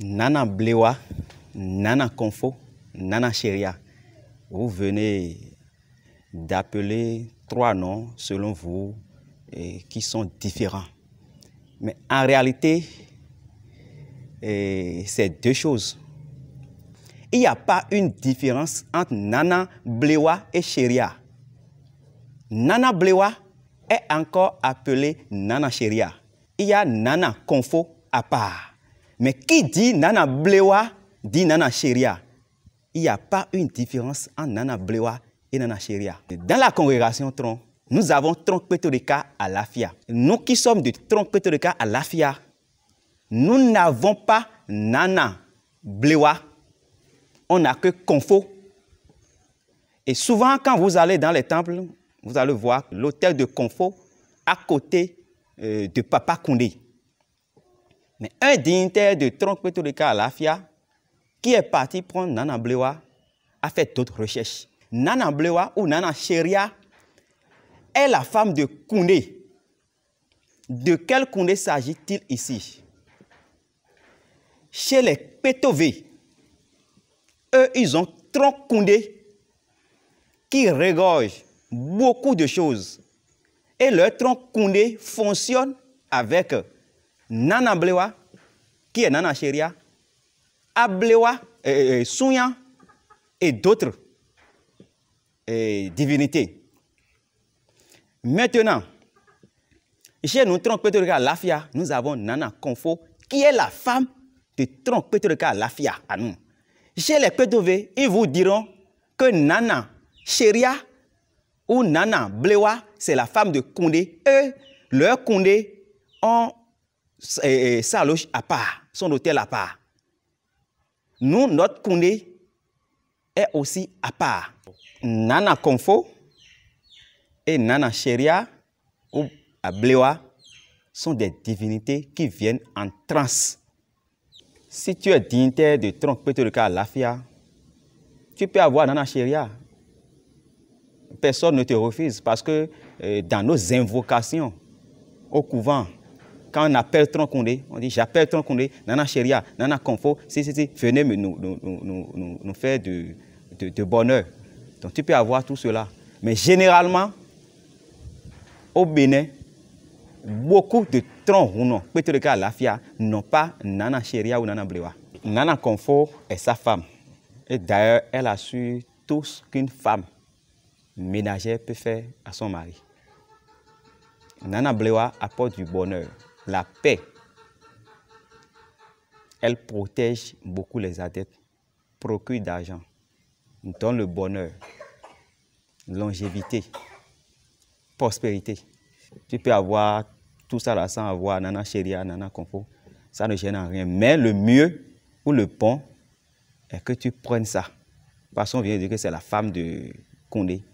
Nana-Blewa, nana Konfo, Nana-Cheria. Vous venez d'appeler trois noms selon vous qui sont différents. Mais en réalité, c'est deux choses. Il n'y a pas une différence entre Nana, Blewa et Cheria. Nana Blewa est encore appelée Nana Cheria. Il y a Nana Konfo à part. Mais qui dit Nana Blewa dit Nana Sheria. Il n'y a pas une différence entre Nana Blewa et Nana Sheria. Dans la congrégation Tron, nous avons Tronc Pétorica à Lafia. Nous qui sommes de Tronc Pétorica à Lafia, nous n'avons pas Nana Blewa. On n'a que Confo. Et souvent, quand vous allez dans les temples, vous allez voir l'hôtel de Confo à côté euh, de Papa Koundé. Mais un dignitaire de tronc pétoulica à Lafia, qui est parti prendre Nana Blewa, a fait d'autres recherches. Nana Blewa ou Nana Sheria est la femme de Koundé. De quel Koundé s'agit-il ici Chez les Pétové, eux, ils ont Tronc Koundé qui regorge beaucoup de choses. Et leur Tronc Koundé fonctionne avec nana blewa qui est nana sheria ablewa et, eh, et eh, eh, sunya et d'autres divinités maintenant chez nous de lafia nous avons nana Konfo, qui est la femme de de lafia à nous chez les pédové ils vous diront que nana sheria ou nana blewa c'est la femme de Koundé. eux leur Koundé, ont eh, eh, sa loge à part, son hôtel à part. Nous, notre Koundé est aussi à part. Nana Konfo et Nana Sheria ou Ablewa sont des divinités qui viennent en transe. Si tu es dignitaire de Tronc Lafia, tu peux avoir Nana Sheria. Personne ne te refuse parce que euh, dans nos invocations au couvent, quand on appelle Troncondé, on dit j'appelle Troncondé, Nana Chéria, Nana Confo, si, si, si, venez nous, nous, nous, nous faire de, de, bonheur. Donc tu peux avoir tout cela. Mais généralement, au Bénin, beaucoup de troncs ou non, peut-être le cas FIA, n'ont pas Nana Chéria ou Nana Blewa. Nana Confo est sa femme. Et d'ailleurs, elle assure tout ce qu'une femme ménagère peut faire à son mari. Nana Blewa apporte du bonheur la paix, elle protège beaucoup les adeptes, procure d'argent, donne le bonheur, longévité, prospérité. Tu peux avoir tout ça là sans avoir nana chéria, nana confo, ça ne gêne à rien. Mais le mieux ou le bon, est que tu prennes ça. Parce qu'on vient de dire que c'est la femme de Condé.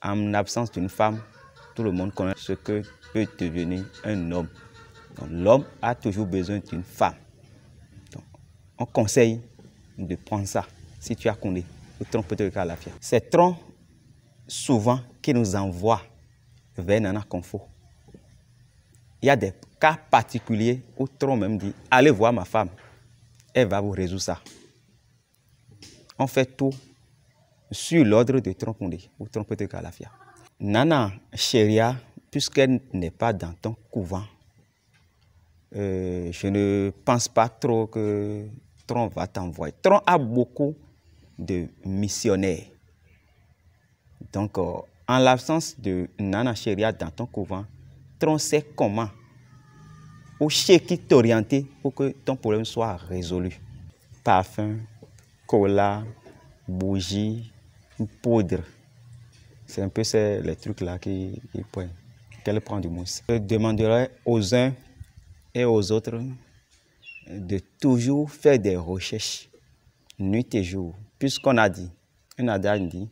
En l'absence d'une femme, tout le monde connaît ce que peut devenir un homme l'homme a toujours besoin d'une femme. on conseille de prendre ça si tu as connu le tronc à la fière. souvent, qui nous envoie vers Nana Confo, il y a des cas particuliers où tronc même dit Allez voir ma femme, elle va vous résoudre ça. On fait tout sur l'ordre de tronc ou peut Nana Sheria, puisqu'elle n'est pas dans ton couvent, euh, je ne pense pas trop que Tron va t'envoyer. Tron a beaucoup de missionnaires. Donc, euh, en l'absence de Nana dans ton couvent, Tron sait comment ou chez qui t'orienter pour que ton problème soit résolu. Parfum, cola, bougie, poudre. C'est un peu ces, les trucs-là qu'elle prend du mousse. Je demanderai aux uns et aux autres de toujours faire des recherches, nuit et jour. Puisqu'on a dit, un adage dit,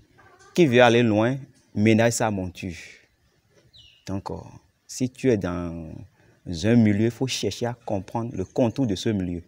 qui veut aller loin, ménage sa monture. Donc, euh, si tu es dans un milieu, il faut chercher à comprendre le contour de ce milieu.